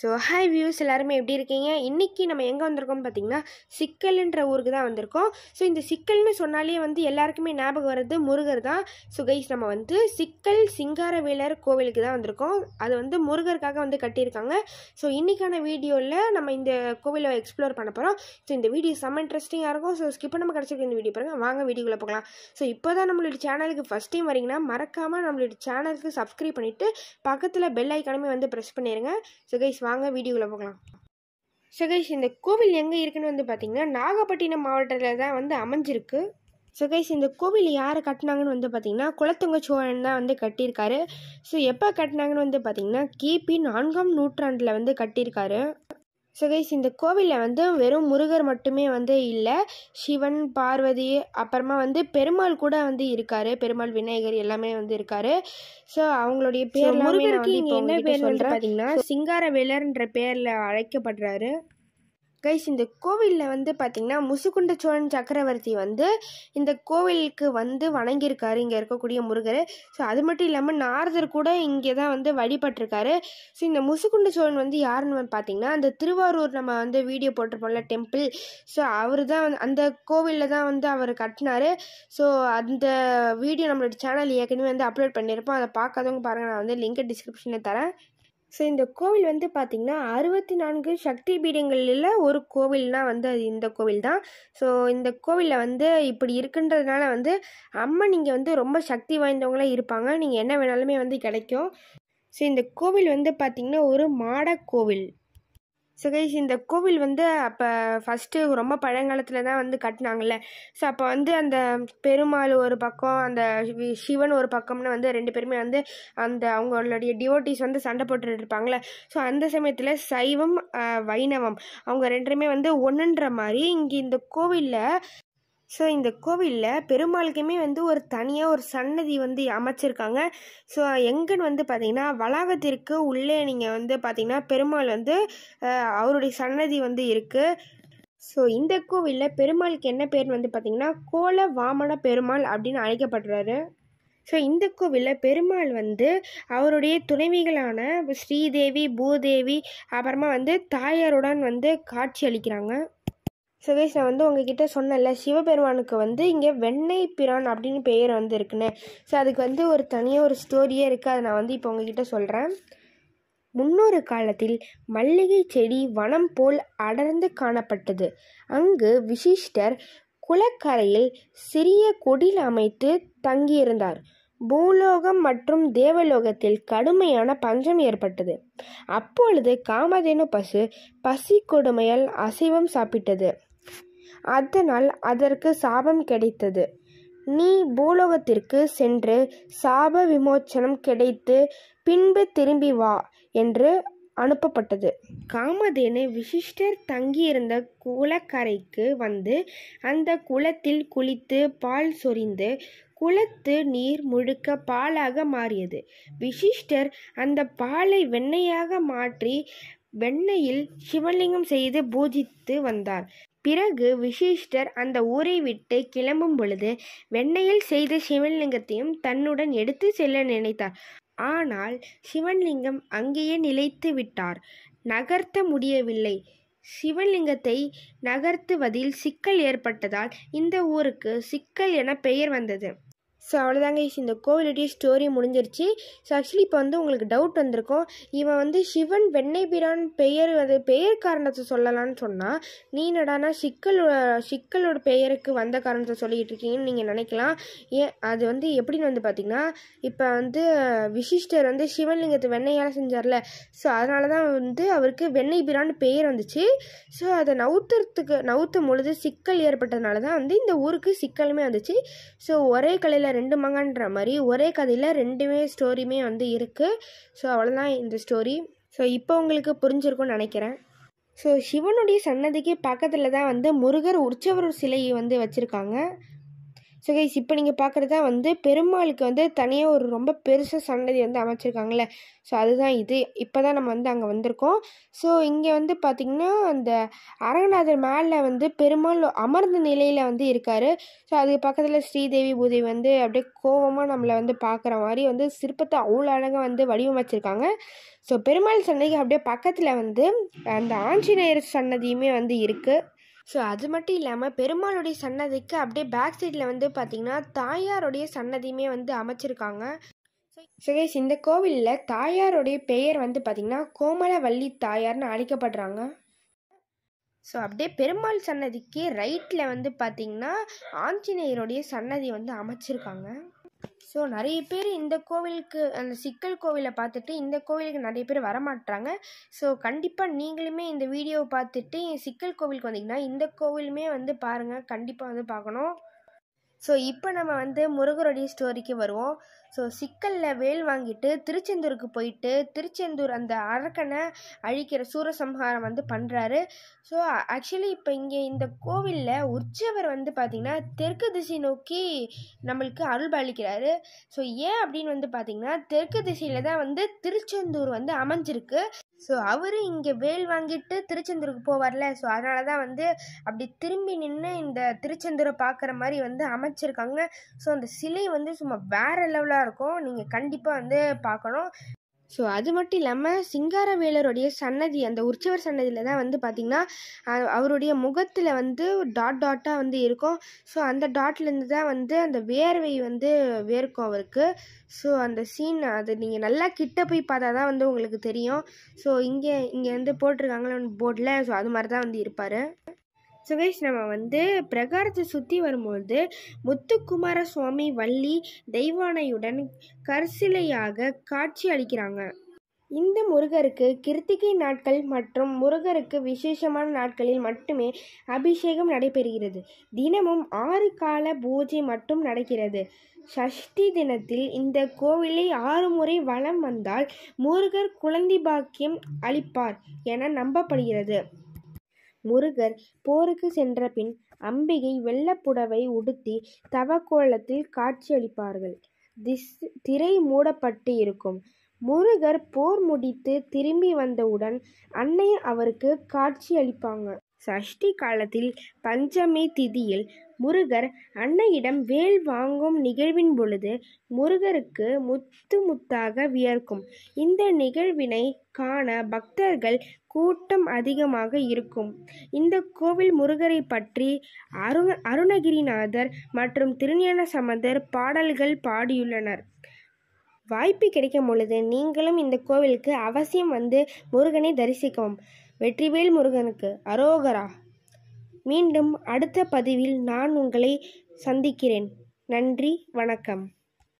so hi views எல்லாருமே எப்படி இருக்கீங்க இன்றைக்கி நம்ம எங்கே வந்திருக்கோம் பார்த்திங்கன்னா சிக்கல்ன்ற ஊருக்கு தான் வந்திருக்கோம் ஸோ இந்த சிக்கல்னு சொன்னாலே வந்து எல்லாருக்குமே ஞாபகம் வர்றது முருகர் தான் ஸோ கைஸ் நம்ம வந்து சிக்கல் சிங்காரவேலர் கோவிலுக்கு தான் வந்திருக்கோம் அது வந்து முருகருக்காக வந்து கட்டியிருக்காங்க ஸோ இன்றைக்கான வீடியோவில் நம்ம இந்த கோவிலை எக்ஸ்ப்ளோர் பண்ண போகிறோம் ஸோ இந்த வீடியோ செம்ம இன்ட்ரெஸ்டிங்காக இருக்கும் ஸோ ஸ்கிப் பண்ணாமல் கிடச்சிருக்கு இந்த வீடியோ பாருங்கள் வாங்க வீடியோவில் போகலாம் ஸோ இப்போ தான் நம்மளோட சேனலுக்கு ஃபஸ்ட் டைம் வரீங்கன்னா மறக்காமல் நம்மளோட சேனலுக்கு சப்ஸ்கிரைப் பண்ணிவிட்டு பக்கத்தில் பெல் ஐக்கானுமே வந்து ப்ரெஸ் பண்ணிடுங்க ஸோ கைஸ் வாங்க வீடியோவில் போகலாம் சுகேஷ் இந்த கோவில் எங்கே இருக்குன்னு வந்து பார்த்திங்கன்னா நாகப்பட்டினம் மாவட்டத்தில் தான் வந்து அமைஞ்சிருக்கு சுகேஷ் இந்த கோவில் யார் கட்டினாங்கன்னு வந்து பார்த்தீங்கன்னா குளத்துங்க சோழன் தான் வந்து கட்டியிருக்காரு ஸோ எப்போ கட்டினாங்கன்னு வந்து பார்த்திங்கன்னா கிபி நான்காம் நூற்றாண்டில் வந்து கட்டியிருக்காரு ஸோ கைஸ் இந்த கோவிலில் வந்து வெறும் முருகர் மட்டுமே வந்து இல்லை சிவன் பார்வதி அப்புறமா வந்து பெருமாள் கூட வந்து இருக்கார் பெருமாள் விநாயகர் எல்லாமே வந்து இருக்கார் ஸோ அவங்களுடைய பேர் முருகருக்கு என்ன பேர் சொல்கிறேன் பார்த்தீங்கன்னா சிங்காரவேலர்ன்ற பேரில் அழைக்கப்படுறாரு கைஸ் இந்த கோவிலில் வந்து பார்த்திங்கன்னா முசுகுண்ட சோழன் சக்கரவர்த்தி வந்து இந்த கோவிலுக்கு வந்து வணங்கியிருக்காரு இங்கே இருக்கக்கூடிய முருகர் ஸோ அது மட்டும் இல்லாமல் நாரதர் கூட இங்கே தான் வந்து வழிபட்டிருக்காரு ஸோ இந்த முசுகுண்ட சோழன் வந்து யாருன்னு பார்த்திங்கன்னா அந்த திருவாரூர் நம்ம வந்து வீடியோ போட்டிருப்போம்ல டெம்பிள் ஸோ அவர் தான் அந்த கோவிலில் தான் வந்து அவர் கட்டினார் ஸோ அந்த வீடியோ நம்மளோட சேனல் ஏற்கனவே வந்து அப்லோட் பண்ணியிருப்போம் அதை பார்க்காதவங்க பாருங்கள் நான் வந்து லிங்க்கை டிஸ்கிரிப்ஷனில் தரேன் ஸோ இந்த கோவில் வந்து பார்த்திங்கன்னா அறுபத்தி நான்கு சக்தி பீடங்களில் ஒரு கோவில்னால் வந்து அது இந்த கோவில் தான் ஸோ இந்த கோவிலில் வந்து இப்படி இருக்குன்றதுனால வந்து அம்மன் இங்கே வந்து ரொம்ப சக்தி வாய்ந்தவங்களாக இருப்பாங்க நீங்கள் என்ன வேணாலுமே வந்து கிடைக்கும் ஸோ இந்த கோவில் வந்து பார்த்திங்கன்னா ஒரு மாடக்கோவில் கோவில் ஸோ கைஸ் இந்த கோவில் வந்து அப்போ ஃபஸ்ட்டு ரொம்ப பழங்காலத்தில் தான் வந்து கட்டினாங்கல்ல ஸோ அப்போ வந்து அந்த பெருமாள் ஒரு பக்கம் அந்த சிவன் ஒரு பக்கம்னு வந்து ரெண்டு பேருமே வந்து அந்த அவங்களுடைய டிவோட்டிஸ் வந்து சண்டை போட்டுட்டு இருப்பாங்களே ஸோ அந்த சமயத்தில் சைவம் வைணவம் அவங்க ரெண்டுமே வந்து ஒன்றுன்ற மாதிரி இங்கே இந்த கோவிலில் ஸோ இந்த கோவிலில் பெருமாளுக்குமே வந்து ஒரு தனியாக ஒரு சன்னதி வந்து அமைச்சிருக்காங்க ஸோ எங்கன்னு வந்து பார்த்திங்கன்னா வளாகத்திற்கு உள்ளே நீங்கள் வந்து பார்த்திங்கன்னா பெருமாள் வந்து அவருடைய சன்னதி வந்து இருக்குது ஸோ இந்த கோவிலில் பெருமாளுக்கு என்ன பேர் வந்து பார்த்திங்கன்னா கோல வாமன பெருமாள் அப்படின்னு அழைக்கப்படுறாரு ஸோ இந்த கோவிலில் பெருமாள் வந்து அவருடைய துணைவிகளான ஸ்ரீதேவி பூதேவி அப்புறமா வந்து தாயாருடன் வந்து காட்சி அளிக்கிறாங்க சுகேஷ் நான் வந்து உங்ககிட்ட சொன்னேன்ல சிவபெருமானுக்கு வந்து இங்கே வெண்ணெய் பிரான் அப்படின்னு பெயர் வந்து இருக்குன்னு ஸோ அதுக்கு வந்து ஒரு தனியாக ஒரு ஸ்டோரியே இருக்குது அதை நான் வந்து இப்போ உங்ககிட்ட சொல்கிறேன் முன்னொரு காலத்தில் மல்லிகை செடி வனம் போல் அடர்ந்து காணப்பட்டது அங்கு விசிஷ்டர் குளக்கரையில் சிறிய கொடில் அமைத்து தங்கியிருந்தார் பூலோகம் மற்றும் தேவலோகத்தில் கடுமையான பஞ்சம் ஏற்பட்டது அப்பொழுது காமதேனு பசு பசி கொடுமையால் அசைவம் சாப்பிட்டது அதனால் அதற்கு சாபம் கிடைத்தது நீ பூலோகத்திற்கு சென்று சாப விமோச்சனம் கிடைத்து பின்பு திரும்பி வா என்று அனுப்பப்பட்டது காமதேனு விசிஷ்டர் தங்கியிருந்த குளக்கரைக்கு வந்து அந்த குளத்தில் குளித்து பால் சொரிந்து குளத்து நீர் முழுக்க பாலாக மாறியது விசிஷ்டர் அந்த பாலை வெண்ணையாக மாற்றி வெண்ணையில் சிவலிங்கம் செய்து பூஜித்து வந்தார் பிறகு விசிஷ்டர் அந்த ஊரை விட்டு கிளம்பும் பொழுது வெண்ணையில் செய்த சிவலிங்கத்தையும் தன்னுடன் எடுத்து செல்ல நினைத்தார் ஆனால் சிவன்லிங்கம் அங்கேயே நிலைத்து விட்டார் நகர்த்த முடியவில்லை சிவலிங்கத்தை நகர்த்துவதில் சிக்கல் ஏற்பட்டதால் இந்த ஊருக்கு சிக்கல் என பெயர் வந்தது ஸோ அவ்வளோதாங்க ஈஸ் இந்த கோவிலுடைய ஸ்டோரி முடிஞ்சிருச்சு ஸோ ஆக்சுவலி இப்போ வந்து உங்களுக்கு டவுட் வந்திருக்கும் இவன் வந்து சிவன் பிரான் பெயர் அது பெயர் காரணத்தை சொல்லலான்னு சொன்னால் நீ என்னடானா சிக்கல் சிக்கலோட பெயருக்கு வந்த காரணத்தை சொல்லிக்கிட்டு இருக்கீங்கன்னு நீங்கள் நினைக்கலாம் ஏ அது வந்து எப்படின்னு வந்து பார்த்திங்கன்னா இப்போ வந்து விசிஷ்டர் வந்து சிவன்லிங்கத்தை வெண்ணெயால் செஞ்சார்ல ஸோ அதனால தான் வந்து அவருக்கு வெண்ணெய் பிரான் பெயர் வந்துச்சு ஸோ அதை நவுத்துறதுக்கு நவுத்தும் பொழுது சிக்கல் ஏற்பட்டதுனால தான் வந்து இந்த ஊருக்கு சிக்கலுமே வந்துச்சு ஸோ ஒரே கலையில் ரெண்டு மகன்ற மாதிரி ஒரே கதையில் ரெண்டுமே ஸ்டோரியுமே வந்து இருக்குது ஸோ அவ்வளோதான் இந்த ஸ்டோரி ஸோ இப்போ உங்களுக்கு புரிஞ்சிருக்கும்னு நினைக்கிறேன் ஸோ சிவனுடைய சன்னதிக்கு பக்கத்தில் தான் வந்து முருகர் உற்சவர் சிலையை வந்து வச்சுருக்காங்க ஸோ கைஸ் இப்போ நீங்கள் பார்க்குறது தான் வந்து பெருமாளுக்கு வந்து தனியாக ஒரு ரொம்ப பெருசாக சன்னதி வந்து அமைச்சிருக்காங்களே ஸோ அதுதான் இது இப்போ தான் நம்ம வந்து அங்கே வந்திருக்கோம் ஸோ இங்கே வந்து பார்த்திங்கன்னா அந்த அரங்கநாதர் மேலே வந்து பெருமாள் அமர்ந்த நிலையில் வந்து இருக்கார் ஸோ அதுக்கு பக்கத்தில் ஸ்ரீதேவி பூதேவி வந்து அப்படியே கோபமாக நம்மளை வந்து பார்க்குற மாதிரி வந்து சிற்பத்தை அவ்வளோ அழகாக வந்து வடிவமைச்சிருக்காங்க ஸோ பெருமாள் சன்னதிக்கு அப்படியே பக்கத்தில் வந்து அந்த ஆஞ்சநேயர் சன்னதியுமே வந்து இருக்குது ஸோ அது மட்டும் இல்லாமல் பெருமாளுடைய சன்னதிக்கு அப்படியே பேக் சைடில் வந்து பார்த்தீங்கன்னா தாயாருடைய சன்னதியுமே வந்து அமைச்சிருக்காங்க ஸோ இந்த கோவிலில் தாயாருடைய பெயர் வந்து பார்த்திங்கன்னா கோமலவல்லி தாயார்னு அழைக்கப்படுறாங்க ஸோ அப்படியே பெருமாள் சன்னதிக்கு ரைட்டில் வந்து பார்த்திங்கன்னா ஆஞ்சநேயருடைய சன்னதி வந்து அமைச்சிருக்காங்க ஸோ நிறைய பேர் இந்த கோவிலுக்கு அந்த சிக்கல் கோவிலை பார்த்துட்டு இந்த கோவிலுக்கு நிறைய பேர் வரமாட்டாங்க ஸோ கண்டிப்பாக நீங்களுமே இந்த வீடியோவை பார்த்துட்டு சிக்கல் கோவிலுக்கு வந்தீங்கன்னா இந்த கோவிலுமே வந்து பாருங்கள் கண்டிப்பாக வந்து பார்க்கணும் ஸோ இப்போ நம்ம வந்து முருகருடைய ஸ்டோரிக்கு வருவோம் ஸோ சிக்கலில் வேல் வாங்கிட்டு திருச்செந்தூருக்கு போயிட்டு திருச்செந்தூர் அந்த அரக்கனை அழிக்கிற சூரசம்ஹாரம் வந்து பண்ணுறாரு ஸோ ஆக்சுவலி இப்போ இங்கே இந்த கோவிலில் உற்சவர் வந்து பார்த்திங்கன்னா தெற்கு திசை நோக்கி நம்மளுக்கு அருள் பாலிக்கிறாரு ஸோ ஏன் அப்படின்னு வந்து பார்த்திங்கன்னா தெற்கு திசையில் தான் வந்து திருச்செந்தூர் வந்து அமைஞ்சிருக்கு ஸோ அவர் இங்கே வேல் வாங்கிட்டு திருச்செந்தூருக்கு போவார்ல ஸோ அதனால தான் வந்து அப்படி திரும்பி நின்று இந்த திருச்செந்தூரை பார்க்குற மாதிரி வந்து அமைச்சிருக்காங்க ஸோ அந்த சிலை வந்து சும்மா வேறு லெவலில் சூப்பராக இருக்கும் நீங்கள் கண்டிப்பாக வந்து பார்க்கணும் ஸோ அது மட்டும் இல்லாமல் சிங்காரவேலருடைய சன்னதி அந்த உற்சவர் சன்னதியில் தான் வந்து பார்த்திங்கன்னா அவருடைய முகத்தில் வந்து டாட் டாட்டாக வந்து இருக்கும் ஸோ அந்த டாட்லேருந்து தான் வந்து அந்த வேர்வை வந்து வேர்க்கும் அவருக்கு ஸோ அந்த சீன் அது நீங்கள் நல்லா கிட்ட போய் பார்த்தா தான் வந்து உங்களுக்கு தெரியும் ஸோ இங்கே இங்கே வந்து போட்டிருக்காங்களே போர்டில் ஸோ அது மாதிரி தான் வந்து இருப்பார் சுகேஷ் நம்ம வந்து பிரகாரத்தை சுற்றி வரும்பொழுது முத்துக்குமார சுவாமி வள்ளி தெய்வானையுடன் கற்சிலையாக காட்சி அளிக்கிறாங்க இந்த முருகருக்கு கிருத்திகை நாட்கள் மற்றும் முருகருக்கு விசேஷமான நாட்களில் மட்டுமே அபிஷேகம் நடைபெறுகிறது தினமும் ஆறு கால பூஜை மட்டும் நடக்கிறது சஷ்டி தினத்தில் இந்த கோவிலை ஆறு முறை வலம் வந்தால் முருகர் குழந்தை பாக்கியம் அளிப்பார் என நம்பப்படுகிறது முருகர் போருக்கு சென்ற பின் அம்பிகை வெள்ளப்புடவை உடுத்தி தவக்கோலத்தில் காட்சியளிப்பார்கள் திஸ் திரை மூடப்பட்டு இருக்கும் முருகர் போர் முடித்து திரும்பி வந்தவுடன் அன்னை அவருக்கு காட்சியளிப்பாங்க சஷ்டி காலத்தில் பஞ்சமி திதியில் முருகர் அன்னையிடம் வேல் வாங்கும் நிகழ்வின் பொழுது முருகருக்கு முத்து முத்தாக வியர்க்கும் இந்த நிகழ்வினை காண பக்தர்கள் கூட்டம் அதிகமாக இருக்கும் இந்த கோவில் முருகரை பற்றி அரு அருணகிரிநாதர் மற்றும் திருஞான சமந்தர் பாடல்கள் பாடியுள்ளனர் வாய்ப்பு கிடைக்கும் பொழுது நீங்களும் இந்த கோவிலுக்கு அவசியம் வந்து முருகனை தரிசிக்கவும் வெற்றிவேல் முருகனுக்கு அரோகரா மீண்டும் அடுத்த பதிவில் நான் உங்களை சந்திக்கிறேன் நன்றி வணக்கம்